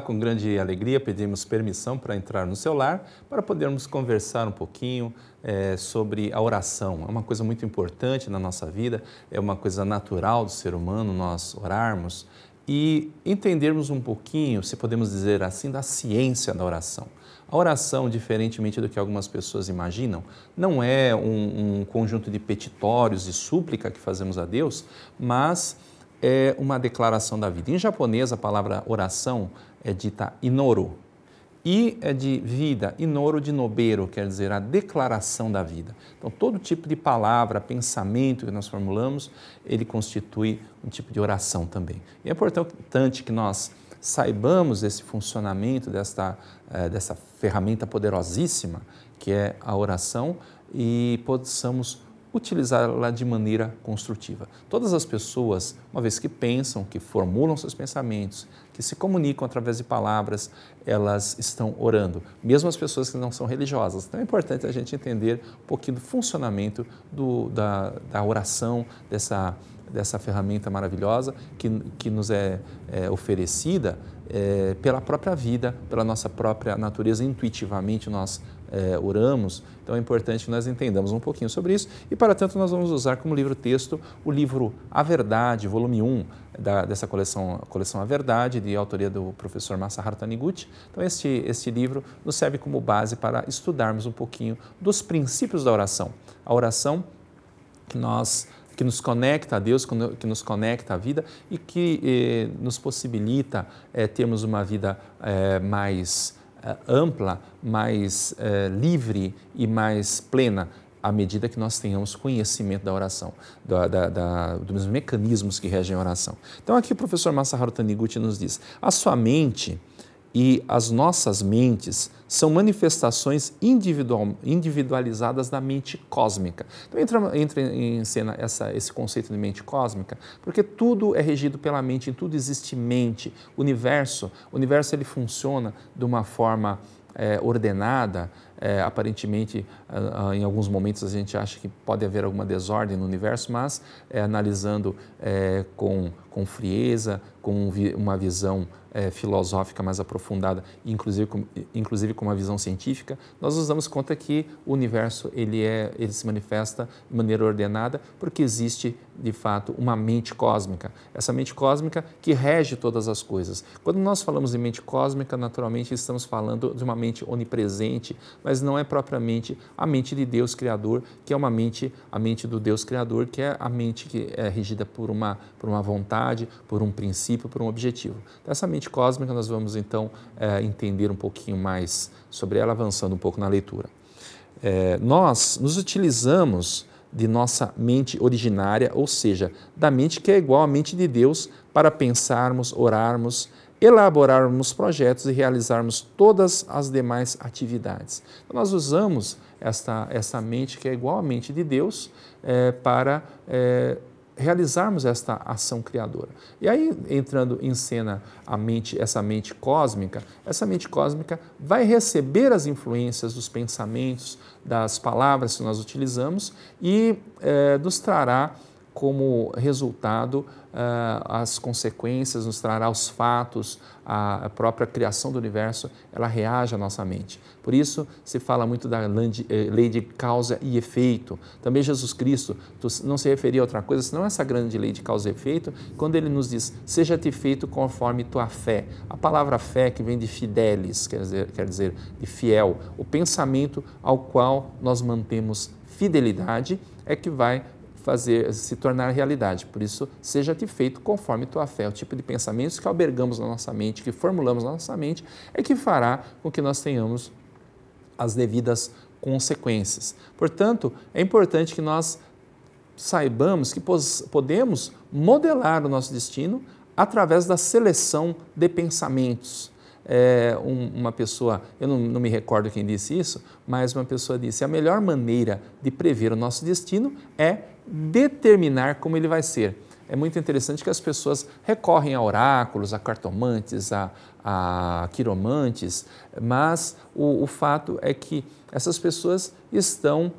com grande alegria pedimos permissão para entrar no seu lar para podermos conversar um pouquinho é, sobre a oração. É uma coisa muito importante na nossa vida, é uma coisa natural do ser humano nós orarmos e entendermos um pouquinho, se podemos dizer assim, da ciência da oração. A oração, diferentemente do que algumas pessoas imaginam, não é um, um conjunto de petitórios e súplica que fazemos a Deus, mas é uma declaração da vida. Em japonês, a palavra oração é dita tá, inoro. I é de vida, inoro de nobero, quer dizer a declaração da vida. Então, todo tipo de palavra, pensamento que nós formulamos, ele constitui um tipo de oração também. E é importante que nós saibamos esse funcionamento desta, eh, dessa ferramenta poderosíssima que é a oração e possamos utilizá-la de maneira construtiva. Todas as pessoas, uma vez que pensam, que formulam seus pensamentos, que se comunicam através de palavras, elas estão orando. Mesmo as pessoas que não são religiosas. Então é importante a gente entender um pouquinho do funcionamento do, da, da oração, dessa, dessa ferramenta maravilhosa que, que nos é, é oferecida é, pela própria vida, pela nossa própria natureza. Intuitivamente nós é, oramos. Então é importante que nós entendamos um pouquinho sobre isso. E, para tanto, nós vamos usar como livro-texto o livro A Verdade, volume 1, da, dessa coleção, coleção A Verdade, de autoria do professor Massa Taniguchi. Então, este, este livro nos serve como base para estudarmos um pouquinho dos princípios da oração. A oração que nós que nos conecta a Deus, que nos conecta à vida e que eh, nos possibilita eh, termos uma vida eh, mais eh, ampla, mais é, livre e mais plena à medida que nós tenhamos conhecimento da oração, da, da, da, dos mecanismos que regem a oração. Então, aqui o professor Masaharu Taniguchi nos diz: a sua mente e as nossas mentes são manifestações individual, individualizadas da mente cósmica. Então entra, entra em cena essa, esse conceito de mente cósmica, porque tudo é regido pela mente, em tudo existe mente. O universo, o universo ele funciona de uma forma é, ordenada, é, aparentemente, em alguns momentos a gente acha que pode haver alguma desordem no universo, mas é analisando é, com, com frieza, com uma visão é, filosófica mais aprofundada, inclusive com, inclusive com uma visão científica, nós nos damos conta que o universo ele, é, ele se manifesta de maneira ordenada porque existe de fato, uma mente cósmica. Essa mente cósmica que rege todas as coisas. Quando nós falamos em mente cósmica, naturalmente estamos falando de uma mente onipresente, mas não é propriamente a mente de Deus Criador, que é uma mente, a mente do Deus Criador, que é a mente que é regida por uma, por uma vontade, por um princípio, por um objetivo. Então, essa mente cósmica nós vamos então é, entender um pouquinho mais sobre ela, avançando um pouco na leitura. É, nós nos utilizamos de nossa mente originária, ou seja, da mente que é igual à mente de Deus, para pensarmos, orarmos, elaborarmos projetos e realizarmos todas as demais atividades. Então, nós usamos esta, esta mente que é igual à mente de Deus é, para é, realizarmos esta ação criadora. E aí, entrando em cena a mente, essa mente cósmica, essa mente cósmica vai receber as influências dos pensamentos, das palavras que nós utilizamos e é, nos trará como resultado ah, as consequências, nos trará os fatos, a própria criação do universo, ela reage à nossa mente. Por isso se fala muito da eh, lei de causa e efeito. Também Jesus Cristo não se referia a outra coisa senão essa grande lei de causa e efeito, quando ele nos diz: Seja-te feito conforme tua fé. A palavra fé, que vem de fidelis, quer dizer, quer dizer de fiel, o pensamento ao qual nós mantemos fidelidade, é que vai fazer se tornar realidade. Por isso, seja-te feito conforme tua fé. É o tipo de pensamentos que albergamos na nossa mente, que formulamos na nossa mente, é que fará com que nós tenhamos as devidas consequências. Portanto, é importante que nós saibamos que podemos modelar o nosso destino através da seleção de pensamentos. É, um, uma pessoa, eu não, não, me recordo quem disse isso, mas uma pessoa disse: a melhor maneira de prever o nosso destino é determinar como ele vai ser. É muito interessante que as pessoas recorrem a oráculos, a cartomantes, a, a quiromantes, mas o, o fato é que essas pessoas estão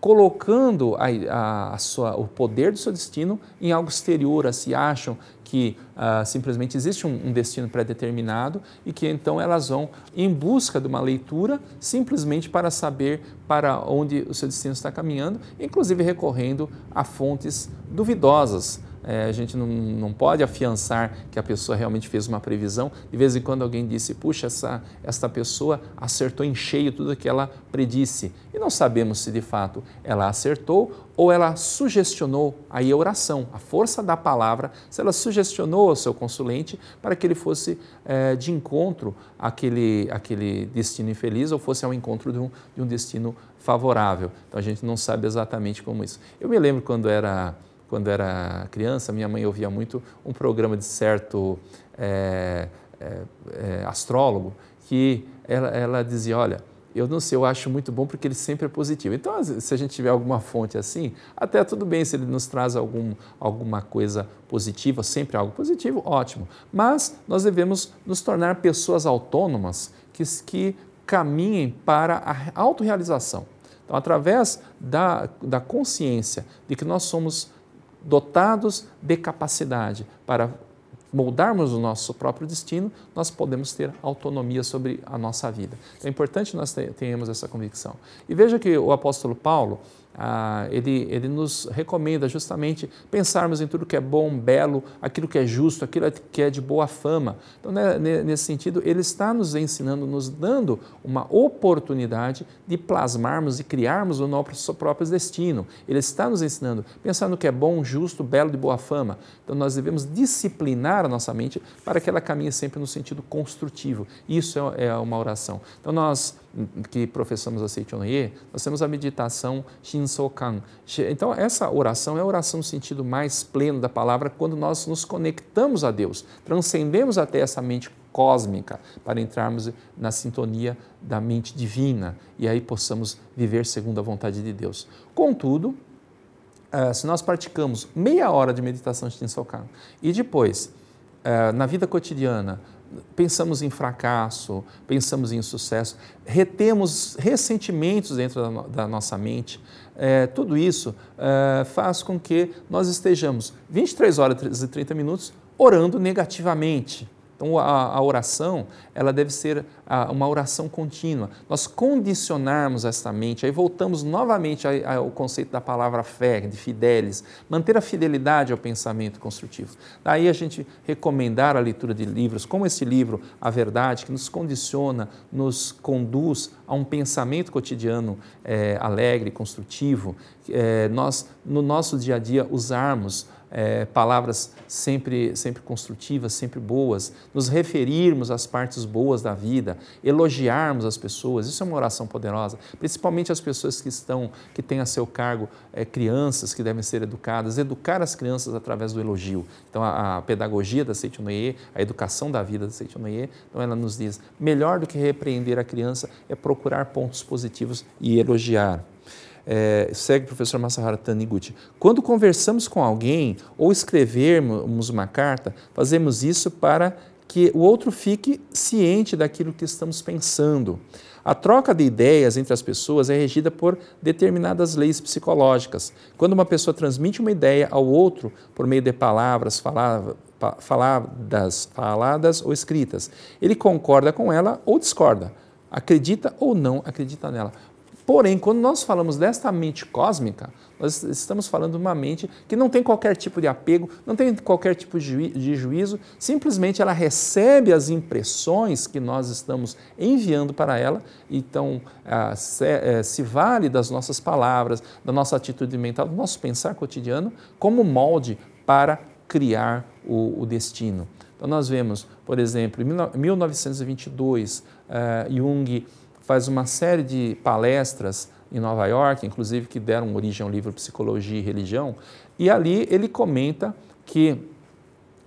colocando a, a, a sua, o poder do seu destino em algo exterior, a se acham que ah, simplesmente existe um, um destino pré-determinado e que então elas vão em busca de uma leitura simplesmente para saber para onde o seu destino está caminhando, inclusive recorrendo a fontes duvidosas é, a gente não, não pode afiançar que a pessoa realmente fez uma previsão. De vez em quando alguém disse, puxa, essa, esta pessoa acertou em cheio tudo o que ela predisse. E não sabemos se de fato ela acertou ou ela sugestionou aí a oração, a força da palavra, se ela sugestionou ao seu consulente para que ele fosse é, de encontro àquele, àquele destino infeliz ou fosse ao encontro de um, de um destino favorável. Então a gente não sabe exatamente como isso. Eu me lembro quando era quando era criança, minha mãe ouvia muito um programa de certo é, é, é, astrólogo que ela, ela dizia: Olha, eu não sei, eu acho muito bom porque ele sempre é positivo. Então, se a gente tiver alguma fonte assim, até tudo bem, se ele nos traz algum, alguma coisa positiva, sempre algo positivo, ótimo. Mas nós devemos nos tornar pessoas autônomas que, que caminhem para a autorrealização. Então, através da, da consciência de que nós somos dotados de capacidade para moldarmos o nosso próprio destino, nós podemos ter autonomia sobre a nossa vida. Então, é importante nós tenhamos essa convicção. E veja que o apóstolo Paulo, ah, ele, ele nos recomenda justamente pensarmos em tudo que é bom, belo, aquilo que é justo, aquilo que é de boa fama. Então, né, nesse sentido, ele está nos ensinando, nos dando uma oportunidade de plasmarmos e criarmos o nosso próprio destino. Ele está nos ensinando pensar no que é bom, justo, belo, de boa fama. Então, nós devemos disciplinar a nossa mente para que ela caminhe sempre no sentido construtivo. Isso é, é uma oração. Então, nós que professamos a Seitonye, nós temos a meditação Shinsokan. Então, essa oração é a oração no sentido mais pleno da palavra, quando nós nos conectamos a Deus, transcendemos até essa mente cósmica para entrarmos na sintonia da mente divina e aí possamos viver segundo a vontade de Deus. Contudo, eh, se nós praticamos meia hora de meditação Shinsokan e depois, eh, na vida cotidiana, pensamos em fracasso, pensamos em sucesso, retemos ressentimentos dentro da, da nossa mente. É, tudo isso é, faz com que nós estejamos 23 horas e 30 minutos orando negativamente. Então a, oração, ela deve ser uma oração contínua. Nós condicionarmos esta mente, aí voltamos novamente ao conceito da palavra fé, de fidelis, manter a fidelidade ao pensamento construtivo. Daí a gente recomendar a leitura de livros, como esse livro, A Verdade, que nos condiciona, nos conduz a um pensamento cotidiano é, alegre, construtivo, é, nós, no nosso dia a dia, usarmos é, palavras sempre, sempre construtivas, sempre boas, nos referirmos às partes boas da vida, elogiarmos as pessoas, isso é uma oração poderosa, principalmente as pessoas que estão, que têm a seu cargo é, crianças que devem ser educadas, educar as crianças através do elogio. Então, a, a pedagogia da Noé a educação da vida da Noé então ela nos diz, melhor do que repreender a criança é procurar pontos positivos e elogiar. É, segue o professor Masahara Taniguchi. Quando conversamos com alguém ou escrevermos uma carta, fazemos isso para que o outro fique ciente daquilo que estamos pensando. A troca de ideias entre as pessoas é regida por determinadas leis psicológicas. Quando uma pessoa transmite uma ideia ao outro por meio de palavras, faladas, faladas ou escritas, ele concorda com ela ou discorda, acredita ou não acredita nela. Porém, quando nós falamos desta mente cósmica, nós estamos falando de uma mente que não tem qualquer tipo de apego, não tem qualquer tipo de juízo, simplesmente ela recebe as impressões que nós estamos enviando para ela, então é, se vale das nossas palavras, da nossa atitude mental, do nosso pensar cotidiano, como molde para criar o destino. Então, nós vemos, por exemplo, em 1922, eh, Jung faz uma série de palestras em Nova York, inclusive que deram origem ao livro Psicologia e Religião, e ali ele comenta que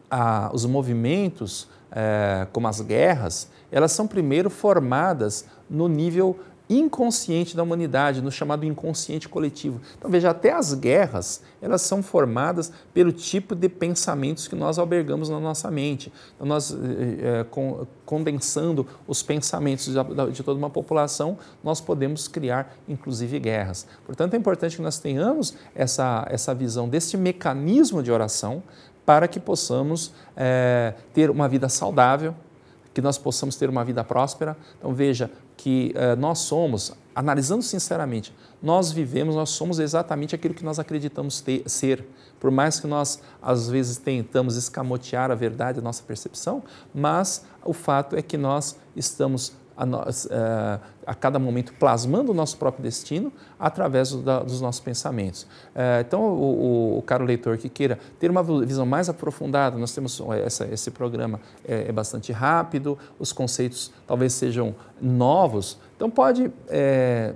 ah, os movimentos, eh, como as guerras, elas são primeiro formadas no nível inconsciente da humanidade, no chamado inconsciente coletivo. Então veja, até as guerras, elas são formadas pelo tipo de pensamentos que nós albergamos na nossa mente. Então, nós eh, eh, eh, condensando os pensamentos de, de toda uma população, nós podemos criar inclusive guerras. Portanto, é importante que nós tenhamos essa, essa visão deste mecanismo de oração para que possamos ter uma vida saudável, que nós possamos ter uma vida próspera. Então veja, que uh, nós somos, analisando sinceramente, nós vivemos, nós somos exatamente aquilo que nós acreditamos ter, ser. Por mais que nós, às vezes, tentamos escamotear a verdade, a nossa percepção, mas o fato é que nós estamos a, nós, eh, a cada momento plasmando o nosso próprio destino através do, da, dos nossos pensamentos. Eh, então, o, o, o, caro leitor que queira ter uma visão mais aprofundada, nós temos eh, essa, esse programa é, é bastante rápido, os conceitos talvez sejam novos, então pode é,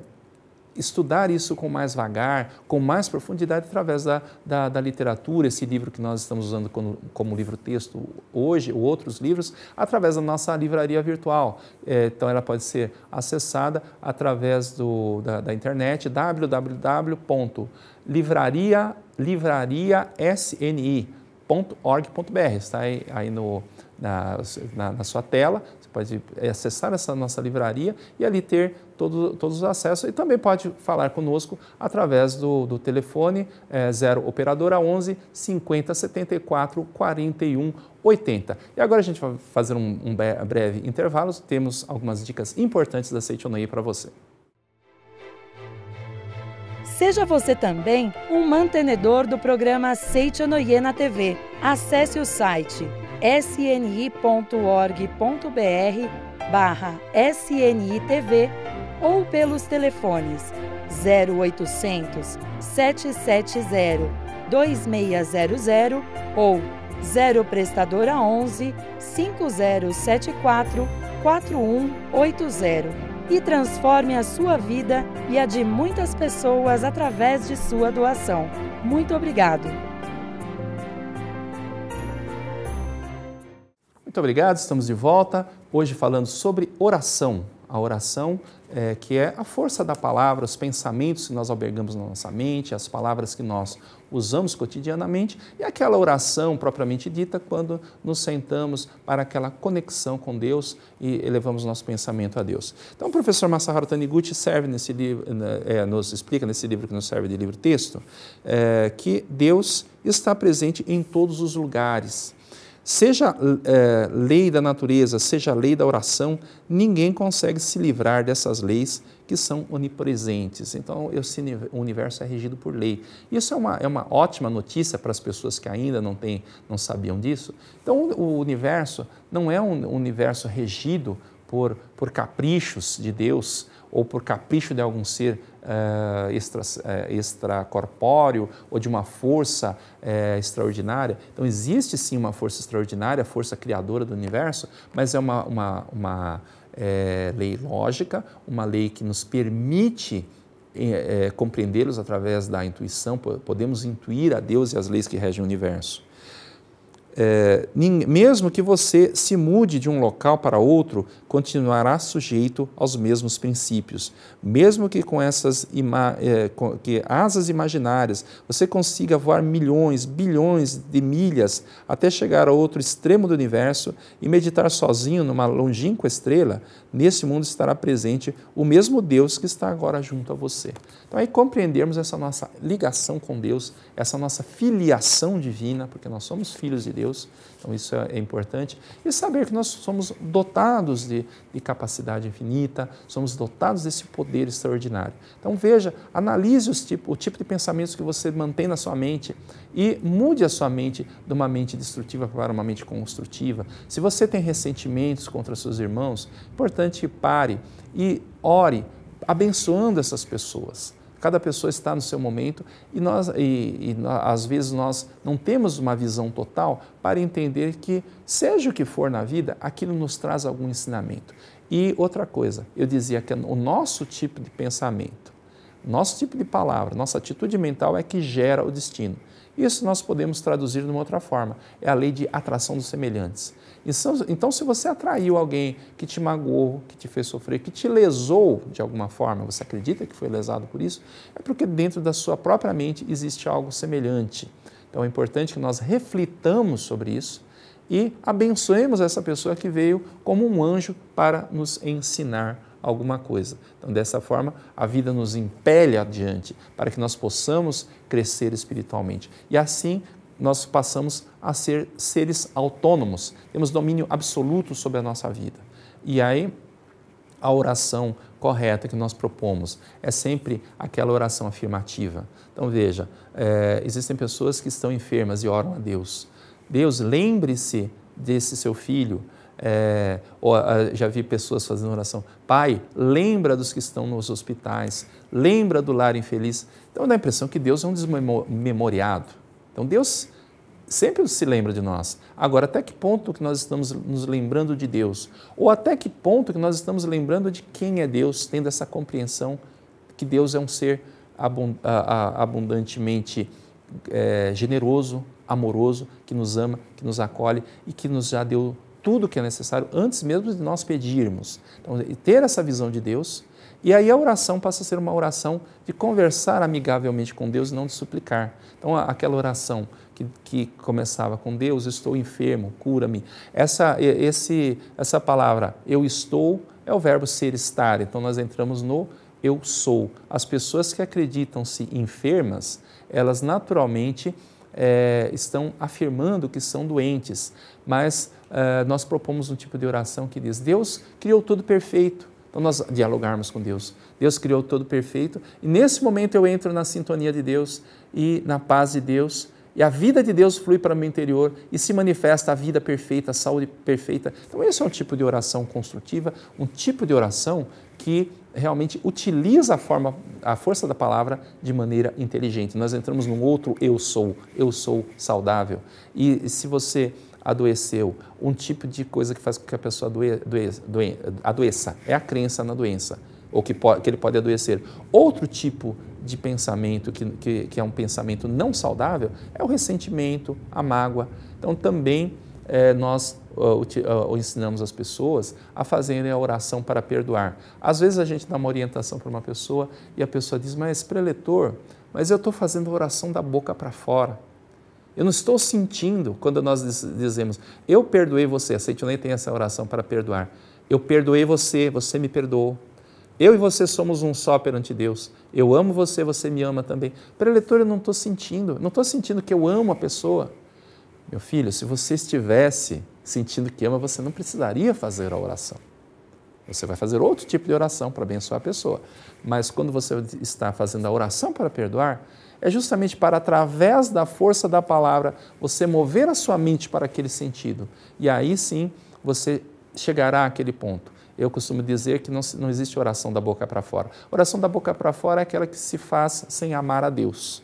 estudar isso com mais vagar, com mais profundidade através da, da, da literatura, esse livro que nós estamos usando como, como livro-texto hoje, ou outros livros, através da nossa livraria virtual. É, então, ela pode ser acessada através do, da, da internet www.livrariasni.org.br. Está aí, aí no, na, na, na sua tela, pode acessar essa nossa livraria e ali ter todo, todos os acessos. E também pode falar conosco através do, do telefone é, 0 Operadora 11 50 74 41 80. E agora a gente vai fazer um, um breve intervalo. Temos algumas dicas importantes da Seitonei para você. Seja você também um mantenedor do programa Seitonei na TV. Acesse o site sni.org.br barra snitv ou pelos telefones 0800 770 2600 ou 0 prestadora 11 5074 4180 e transforme a sua vida e a de muitas pessoas através de sua doação. Muito obrigado. Muito obrigado, estamos de volta. Hoje falando sobre oração. A oração é, que é a força da palavra, os pensamentos que nós albergamos na nossa mente, as palavras que nós usamos cotidianamente e aquela oração propriamente dita quando nos sentamos para aquela conexão com Deus e elevamos nosso pensamento a Deus. Então, o professor Masaharu Taniguchi serve nesse livro, é, nos explica nesse livro que nos serve de livro-texto é, que Deus está presente em todos os lugares Seja é, lei da natureza, seja lei da oração, ninguém consegue se livrar dessas leis que são onipresentes. Então, esse universo é regido por lei. Isso é uma, é uma ótima notícia para as pessoas que ainda não, tem, não sabiam disso. Então, o universo não é um universo regido por, por caprichos de Deus ou por capricho de algum ser uh, uh, extracorpóreo ou de uma força uh, extraordinária. Então, existe sim uma força extraordinária, a força criadora do universo, mas é uma, uma, uma lei lógica, uma lei que nos permite é, é, compreendê-los através da intuição, podemos intuir a Deus e as leis que regem o universo é, mesmo que você se mude de um local para outro, continuará sujeito aos mesmos princípios. Mesmo que com essas é, com, que asas imaginárias você consiga voar milhões, bilhões de milhas até chegar a outro extremo do universo e meditar sozinho numa longínqua estrela, nesse mundo estará presente o mesmo Deus que está agora junto a você. Então, aí compreendermos essa nossa ligação com Deus, essa nossa filiação divina, porque nós somos filhos de Deus, então isso é, é importante, e saber que nós somos dotados de, de capacidade infinita, somos dotados desse poder extraordinário. Então, veja, analise tipo, o tipo de pensamentos que você mantém na sua mente e mude a sua mente de uma mente destrutiva para uma mente construtiva. Se você tem ressentimentos contra seus irmãos, é importante que pare e ore abençoando essas pessoas Cada pessoa está no seu momento e, nós, e, e às vezes nós não temos uma visão total para entender que, seja o que for na vida, aquilo nos traz algum ensinamento. E outra coisa, eu dizia que o nosso tipo de pensamento, nosso tipo de palavra, nossa atitude mental é que gera o destino. Isso nós podemos traduzir de uma outra forma. É a lei de atração dos semelhantes. Então, então, se você atraiu alguém que te magoou, que te fez sofrer, que te lesou de alguma forma, você acredita que foi lesado por isso, é porque dentro da sua própria mente existe algo semelhante. Então, é importante que nós reflitamos sobre isso e abençoemos essa pessoa que veio como um anjo para nos ensinar alguma coisa. Então, dessa forma, a vida nos impele adiante para que nós possamos crescer espiritualmente. E assim, nós passamos a ser seres autônomos, temos domínio absoluto sobre a nossa vida. E aí, a oração correta que nós propomos é sempre aquela oração afirmativa. Então, veja, é, existem pessoas que estão enfermas e oram a Deus. Deus, lembre-se desse seu filho, é, ah, já vi pessoas fazendo oração. Pai, lembra dos que estão nos hospitais, lembra do lar infeliz. Então dá a impressão que Deus é um desmemoriado. Então Deus sempre se lembra de nós. Agora, até que ponto que nós estamos nos lembrando de Deus? Ou até que ponto que nós estamos lembrando de quem é Deus, tendo essa compreensão que Deus é um ser abundantemente é, generoso, amoroso, que nos ama, que nos acolhe e que nos já deu tudo que é necessário antes mesmo de nós pedirmos. Então, ter essa visão de Deus. E aí a oração passa a ser uma oração de conversar amigavelmente com Deus, não de suplicar. Então, aquela oração que, que começava com Deus, estou enfermo, cura-me. Essa, esse, essa palavra, eu estou, é o verbo ser estar. Então, nós entramos no eu sou. As pessoas que acreditam-se enfermas, elas naturalmente é, estão afirmando que são doentes, mas é, nós propomos um tipo de oração que diz: Deus criou tudo perfeito. Então, nós dialogarmos com Deus. Deus criou tudo perfeito e nesse momento eu entro na sintonia de Deus e na paz de Deus e a vida de Deus flui para o meu interior e se manifesta a vida perfeita, a saúde perfeita. Então, esse é um tipo de oração construtiva, um tipo de oração que realmente utiliza a, forma, a força da palavra de maneira inteligente. Nós entramos num outro eu sou, eu sou saudável. E se você adoeceu, um tipo de coisa que faz com que a pessoa doe, doe, doe, adoeça, é a crença na doença, ou que, que ele pode adoecer. Outro tipo de pensamento que, que, que é um pensamento não saudável é o ressentimento, a mágoa. Então também é, nós uh, uh, ensinamos as pessoas a fazerem a oração para perdoar. Às vezes a gente dá uma orientação para uma pessoa e a pessoa diz, mas preletor, mas eu estou fazendo a oração da boca para fora. Eu não estou sentindo quando nós dizemos, eu perdoei você, a Sentinela tem essa oração para perdoar. Eu perdoei você, você me perdoou. Eu e você somos um só perante Deus. Eu amo você, você me ama também. Preletor, eu não estou sentindo, não estou sentindo que eu amo a pessoa. Meu filho, se você estivesse sentindo que ama, você não precisaria fazer a oração. Você vai fazer outro tipo de oração para abençoar a pessoa. Mas quando você está fazendo a oração para perdoar, é justamente para, através da força da palavra, você mover a sua mente para aquele sentido. E aí sim você chegará àquele ponto. Eu costumo dizer que não, não existe oração da boca para fora. Oração da boca para fora é aquela que se faz sem amar a Deus.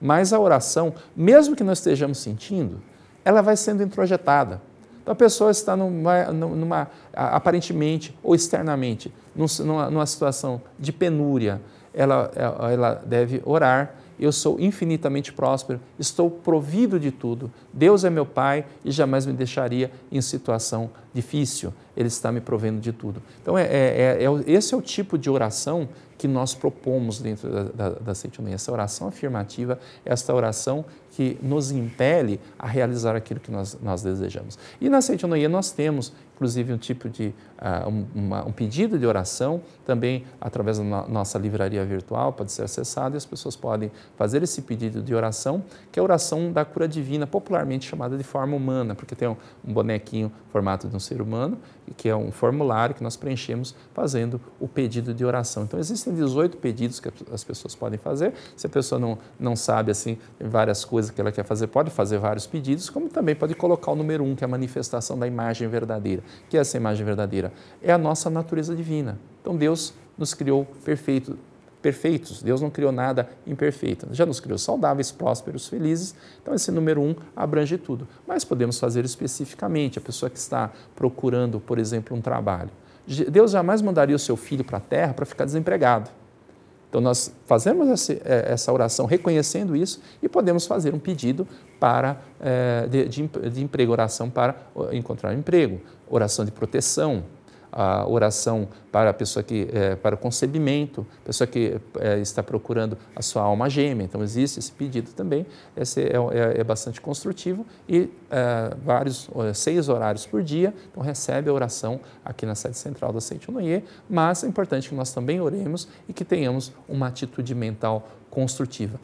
Mas a oração, mesmo que não estejamos sentindo, ela vai sendo introjetada. Então a pessoa está numa, numa aparentemente ou externamente, numa, numa, situação de penúria, ela, é, ela deve orar. Eu sou infinitamente próspero, estou provido de tudo. Deus é meu Pai e jamais me deixaria em situação difícil. Ele está me provendo de tudo. Então, é, é, é, é esse é o tipo de oração que nós propomos dentro da, da, da Essa oração afirmativa, esta oração que nos impele a realizar aquilo que nós, nós desejamos. E na Centinela nós temos, inclusive, um tipo de uh, um, uma, um, pedido de oração, também através da no, nossa livraria virtual, pode ser acessado e as pessoas podem fazer esse pedido de oração, que é a oração da cura divina, popularmente chamada de forma humana, porque tem um, um bonequinho formato de um ser humano que é um formulário que nós preenchemos fazendo o pedido de oração. Então, existem 18 pedidos que as pessoas podem fazer. Se a pessoa não, não sabe, assim, várias coisas que ela quer fazer, pode fazer vários pedidos, como também pode colocar o número um, que é a manifestação da imagem verdadeira. que é essa imagem verdadeira? É a nossa natureza divina. Então, Deus nos criou perfeito, perfeitos. Deus não criou nada imperfeito. Já nos criou saudáveis, prósperos, felizes. Então, esse número um abrange tudo. Mas podemos fazer especificamente a pessoa que está procurando, por exemplo, um trabalho. Deus jamais mandaria o seu filho para a terra para ficar desempregado. Então, nós fazemos é, essa oração reconhecendo isso e podemos fazer um pedido para, é, de, de, de emprego, oração para encontrar um emprego, oração de proteção, a oração para a pessoa que é, para o concebimento, pessoa que é, está procurando a sua alma gêmea. Então existe esse pedido também. Esse é, é, é bastante construtivo e é, vários é, seis horários por dia. Então recebe a oração aqui na sede central da Seitonoye. Mas é importante que nós também oremos e que tenhamos uma atitude mental construtiva.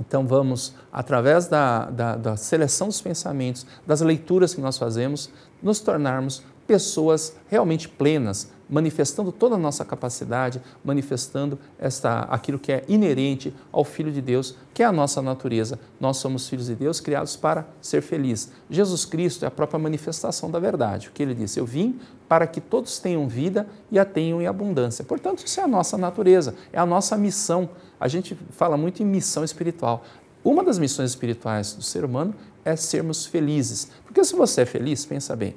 Então vamos, através da, da, da seleção dos pensamentos, das leituras que nós fazemos, nos tornarmos pessoas realmente plenas, manifestando toda a nossa capacidade, manifestando esta, aquilo que é inerente ao Filho de Deus, que é a nossa natureza. Nós somos filhos de Deus criados para ser felizes. Jesus Cristo é a própria manifestação da verdade. O que ele disse? Eu vim para que todos tenham vida e a tenham em abundância. Portanto, isso é a nossa natureza, é a nossa missão. A gente fala muito em missão espiritual. Uma das missões espirituais do ser humano é sermos felizes. Porque se você é feliz, pensa bem,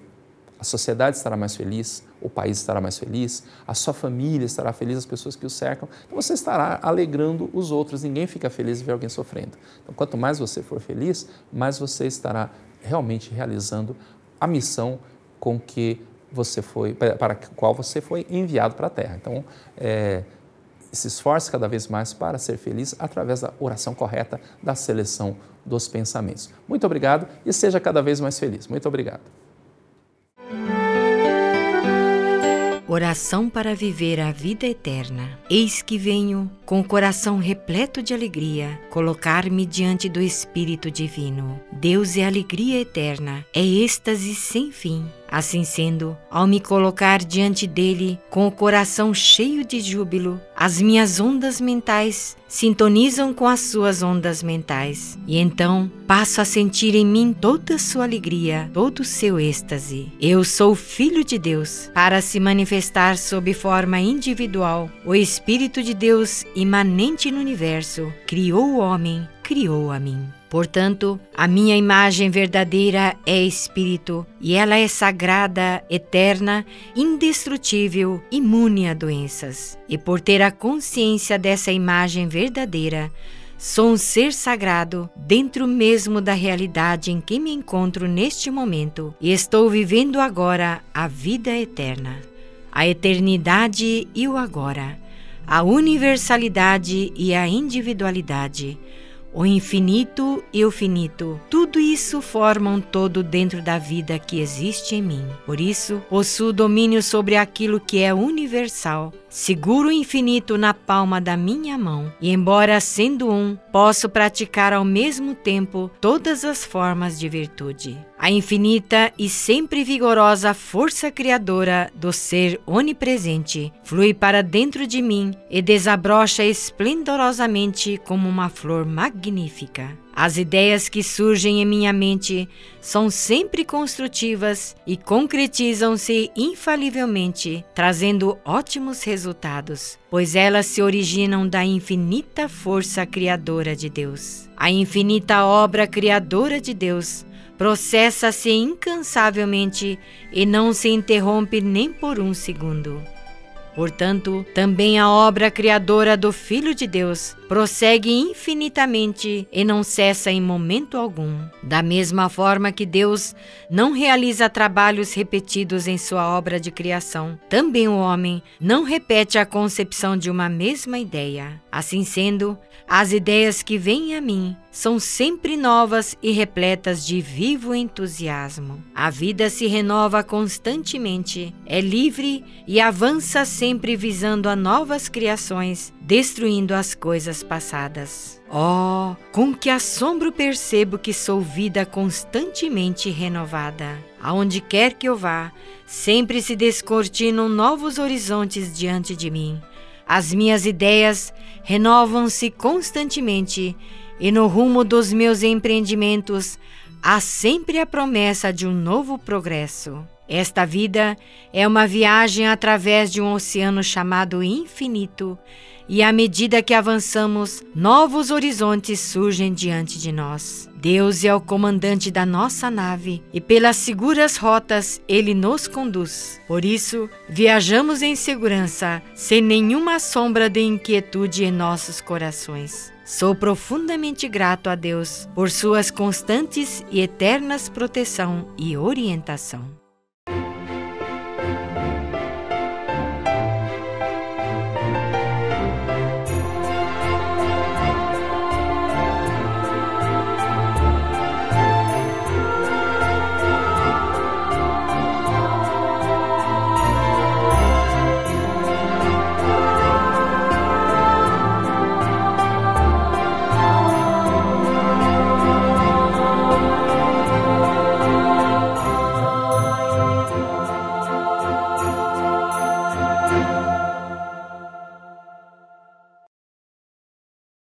a sociedade estará mais feliz, o país estará mais feliz, a sua família estará feliz, as pessoas que o cercam. Então você estará alegrando os outros. Ninguém fica feliz de ver alguém sofrendo. Então, quanto mais você for feliz, mais você estará realmente realizando a missão com que você foi para a qual você foi enviado para a Terra. Então, é, se esforce cada vez mais para ser feliz através da oração correta da seleção dos pensamentos. Muito obrigado e seja cada vez mais feliz. Muito obrigado. Oração para viver a vida eterna. Eis que venho com o coração repleto de alegria, colocar-me diante do Espírito Divino. Deus é alegria eterna, é êxtase sem fim. Assim sendo, ao me colocar diante dele, com o coração cheio de júbilo, as minhas ondas mentais sintonizam com as suas ondas mentais, e então passo a sentir em mim toda sua alegria, todo o seu êxtase. Eu sou filho de Deus, para se manifestar sob forma individual, o Espírito de Deus imanente no universo, criou o homem, criou a mim. Portanto, a minha imagem verdadeira é espírito e ela é sagrada, eterna, indestrutível, imune a doenças. E por ter a consciência dessa imagem verdadeira, Sou um ser sagrado, dentro mesmo da realidade em que me encontro neste momento, e estou vivendo agora a vida eterna. A eternidade e o agora a universalidade e a individualidade, o infinito e o finito. Tudo isso forma um todo dentro da vida que existe em mim. Por isso, possuo domínio sobre aquilo que é universal Seguro o infinito na palma da minha mão, e embora sendo um, posso praticar ao mesmo tempo todas as formas de virtude. A infinita e sempre vigorosa força criadora do ser onipresente flui para dentro de mim e desabrocha esplendorosamente como uma flor magnífica. As ideias que surgem em minha mente são sempre construtivas e concretizam-se infalivelmente, trazendo ótimos resultados, pois elas se originam da infinita força criadora de Deus. A infinita obra criadora de Deus processa-se incansavelmente e não se interrompe nem por um segundo. Portanto, também a obra criadora do Filho de Deus prossegue infinitamente e não cessa em momento algum. Da mesma forma que Deus não realiza trabalhos repetidos em sua obra de criação, também o homem não repete a concepção de uma mesma ideia. Assim sendo, as ideias que vêm a mim são sempre novas e repletas de vivo entusiasmo. A vida se renova constantemente, é livre e avança sempre visando a novas criações, destruindo as coisas passadas. Oh, com que assombro percebo que sou vida constantemente renovada. Aonde quer que eu vá, sempre se descortinam novos horizontes diante de mim. As minhas ideias renovam-se constantemente e no rumo dos meus empreendimentos há sempre a promessa de um novo progresso. Esta vida é uma viagem através de um oceano chamado infinito, e à medida que avançamos, novos horizontes surgem diante de nós. Deus é o comandante da nossa nave e pelas seguras rotas ele nos conduz. Por isso, viajamos em segurança, sem nenhuma sombra de inquietude em nossos corações. Sou profundamente grato a Deus por suas constantes e eternas proteção e orientação.